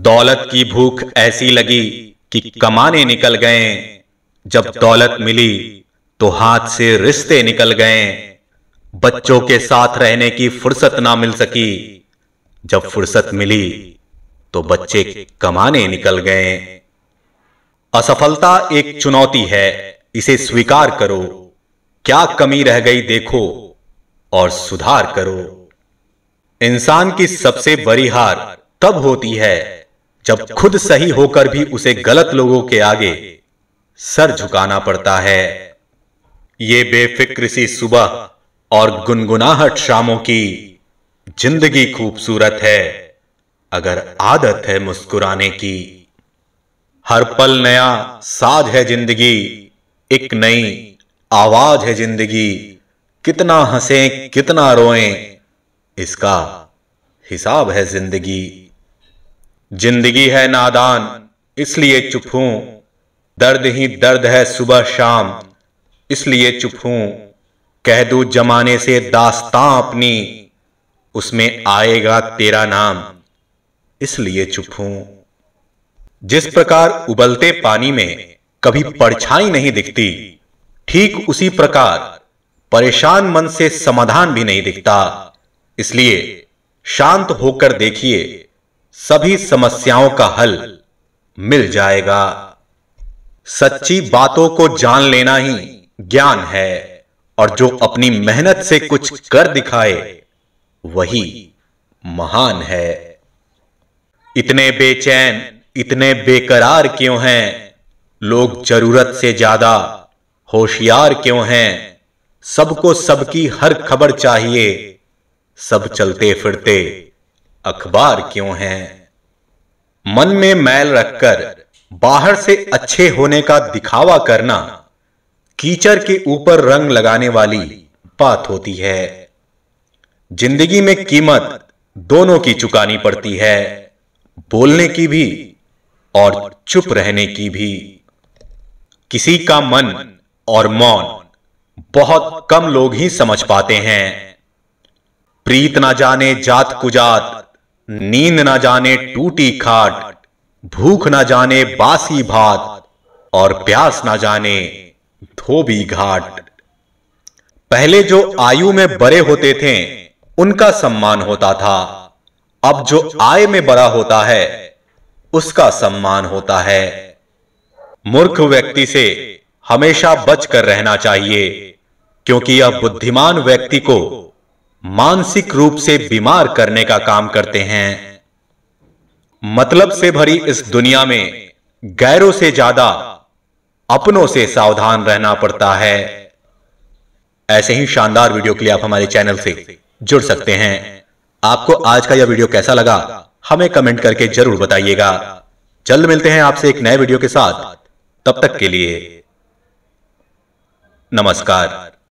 दौलत की भूख ऐसी लगी कि कमाने निकल गए जब दौलत मिली तो हाथ से रिश्ते निकल गए बच्चों के साथ रहने की फुर्सत ना मिल सकी जब फुर्सत मिली तो बच्चे कमाने निकल गए असफलता एक चुनौती है इसे स्वीकार करो क्या कमी रह गई देखो और सुधार करो इंसान की सबसे बड़ी हार तब होती है जब खुद सही होकर भी उसे गलत लोगों के आगे सर झुकाना पड़ता है ये बेफिक्र सी सुबह और गुनगुनाहट शामों की जिंदगी खूबसूरत है अगर आदत है मुस्कुराने की हर पल नया साज है जिंदगी एक नई आवाज है जिंदगी कितना हंसे कितना रोएं इसका हिसाब है जिंदगी जिंदगी है नादान इसलिए चुप हूं दर्द ही दर्द है सुबह शाम इसलिए चुप हूं कह दू जमाने से दास्तां अपनी उसमें आएगा तेरा नाम इसलिए चुप हूं जिस प्रकार उबलते पानी में कभी परछाई नहीं दिखती ठीक उसी प्रकार परेशान मन से समाधान भी नहीं दिखता इसलिए शांत होकर देखिए सभी समस्याओं का हल मिल जाएगा सच्ची बातों को जान लेना ही ज्ञान है और जो अपनी मेहनत से कुछ कर दिखाए वही महान है इतने बेचैन इतने बेकरार क्यों हैं लोग जरूरत से ज्यादा होशियार क्यों हैं सबको सबकी हर खबर चाहिए सब चलते फिरते अखबार क्यों हैं मन में मैल रखकर बाहर से अच्छे होने का दिखावा करना कीचड़ के ऊपर रंग लगाने वाली बात होती है जिंदगी में कीमत दोनों की चुकानी पड़ती है बोलने की भी और चुप रहने की भी किसी का मन और मौन बहुत कम लोग ही समझ पाते हैं प्रीत ना जाने जात कुजात नींद ना जाने टूटी खाट भूख ना जाने बासी भात और प्यास ना जाने धोबी घाट पहले जो आयु में बड़े होते थे उनका सम्मान होता था अब जो आय में बड़ा होता है उसका सम्मान होता है मूर्ख व्यक्ति से हमेशा बचकर रहना चाहिए क्योंकि यह बुद्धिमान व्यक्ति को मानसिक रूप से बीमार करने का काम करते हैं मतलब से भरी इस दुनिया में गैरों से ज्यादा अपनों से सावधान रहना पड़ता है ऐसे ही शानदार वीडियो के लिए आप हमारे चैनल से जुड़ सकते हैं आपको आज का यह वीडियो कैसा लगा हमें कमेंट करके जरूर बताइएगा जल्द मिलते हैं आपसे एक नए वीडियो के साथ तब तक के लिए नमस्कार